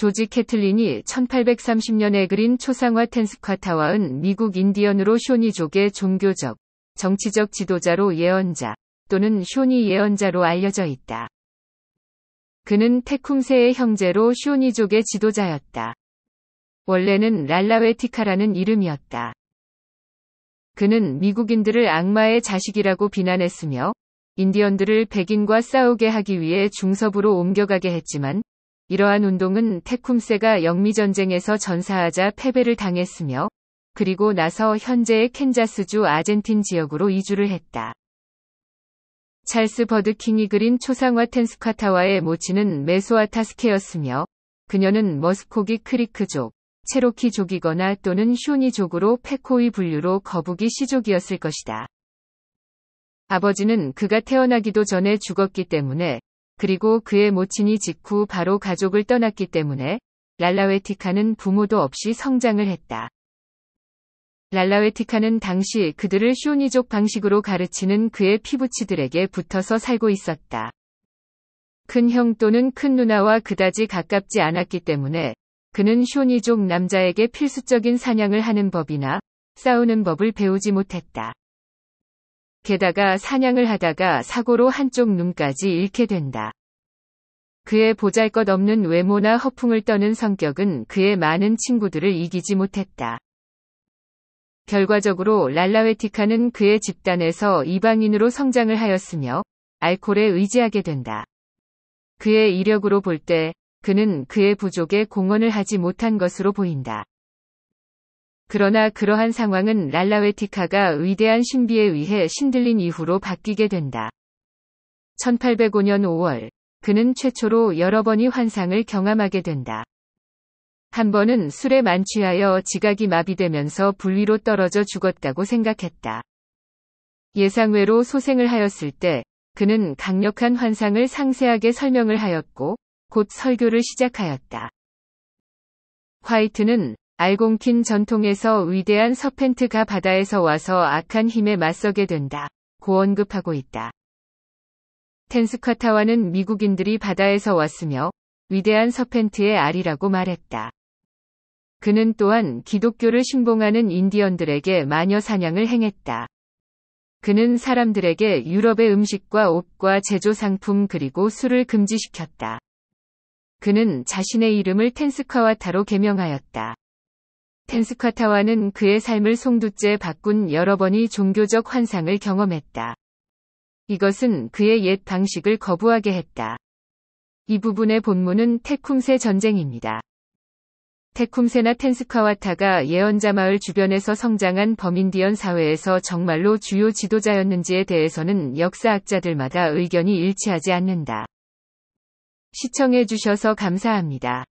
조지 캐틀린이 1830년에 그린 초상화 텐스콰타와은 미국 인디언으로 쇼니족의 종교적, 정치적 지도자로 예언자 또는 쇼니 예언자로 알려져 있다. 그는 태쿰세의 형제로 쇼니족의 지도자였다. 원래는 랄라웨티카라는 이름이었다. 그는 미국인들을 악마의 자식이라고 비난했으며 인디언들을 백인과 싸우게 하기 위해 중서부로 옮겨가게 했지만 이러한 운동은 테쿰세가 영미전쟁에서 전사하자 패배를 당했으며 그리고 나서 현재의 캔자스주 아젠틴 지역으로 이주를 했다. 찰스 버드킹이 그린 초상화 텐스카타와의 모치는 메소아타스케였으며 그녀는 머스코기 크리크족, 체로키족이거나 또는 쇼니족으로 페코이 분류로 거북이 시족이었을 것이다. 아버지는 그가 태어나기도 전에 죽었기 때문에 그리고 그의 모친이 직후 바로 가족을 떠났기 때문에 랄라웨티카는 부모도 없이 성장을 했다. 랄라웨티카는 당시 그들을 쇼니족 방식으로 가르치는 그의 피부치들에게 붙어서 살고 있었다. 큰 형 또는 큰 누나와 그다지 가깝지 않았기 때문에 그는 쇼니족 남자에게 필수적인 사냥을 하는 법이나 싸우는 법을 배우지 못했다. 게다가 사냥을 하다가 사고로 한쪽 눈까지 잃게 된다. 그의 보잘것없는 외모나 허풍을 떠는 성격은 그의 많은 친구들을 이기지 못했다. 결과적으로 랄라웨티카는 그의 집단에서 이방인으로 성장을 하였으며 알코올에 의지하게 된다. 그의 이력으로 볼 때 그는 그의 부족에 공헌을 하지 못한 것으로 보인다. 그러나 그러한 상황은 랄라웨티카가 위대한 신비에 의해 신들린 이후로 바뀌게 된다. 1805년 5월, 그는 최초로 여러 번이 환상을 경험하게 된다. 한 번은 술에 만취하여 지각이 마비되면서 불위로 떨어져 죽었다고 생각했다. 예상외로 소생을 하였을 때 그는 강력한 환상을 상세하게 설명을 하였고 곧 설교를 시작하였다. 화이트는 알공킨 전통에서 위대한 서펜트가 바다에서 와서 악한 힘에 맞서게 된다. 고언급하고 있다. 텐스카타와는 미국인들이 바다에서 왔으며 위대한 서펜트의 알이라고 말했다. 그는 또한 기독교를 신봉하는 인디언들에게 마녀 사냥을 행했다. 그는 사람들에게 유럽의 음식과 옷과 제조 상품 그리고 술을 금지시켰다. 그는 자신의 이름을 텐스카와타로 개명하였다. 텐스카타와는 그의 삶을 송두째 바꾼 여러 번이 종교적 환상을 경험했다. 이것은 그의 옛 방식을 거부하게 했다. 이 부분의 본문은 태쿰세 전쟁입니다. 태쿰세나 텐스카와타가 예언자 마을 주변에서 성장한 범인디언 사회에서 정말로 주요 지도자였는지에 대해서는 역사학자들마다 의견이 일치하지 않는다. 시청해주셔서 감사합니다.